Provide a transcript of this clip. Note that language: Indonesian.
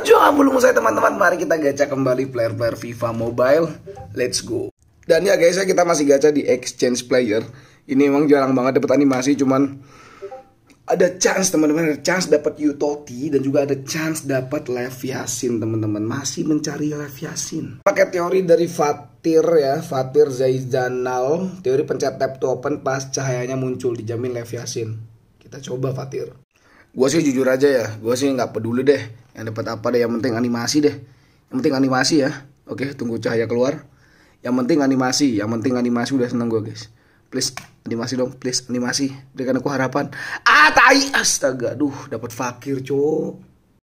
Perjuangan belum saya teman-teman. Mari kita gacha kembali player-player FIFA Mobile. Let's go. Dan ya guys, ya kita masih gacha di exchange player. Ini emang jarang banget dapat animasi, cuman ada chance teman-teman, ada chance dapat Yutoti dan juga ada chance dapat Leviasin teman-teman. Masih mencari Leviasin. Pakai teori dari Fatir ya, Fatir Zaizanal, teori pencet tap to open pas cahayanya muncul dijamin Leviasin. Kita coba Fatir gue sih jujur aja ya gue sih nggak peduli deh yang dapat apa deh yang penting animasi deh yang penting animasi ya oke tunggu cahaya keluar yang penting animasi yang penting animasi udah seneng gue guys please animasi dong please animasi berikan aku harapan ah tai astaga duh dapat fakir cowok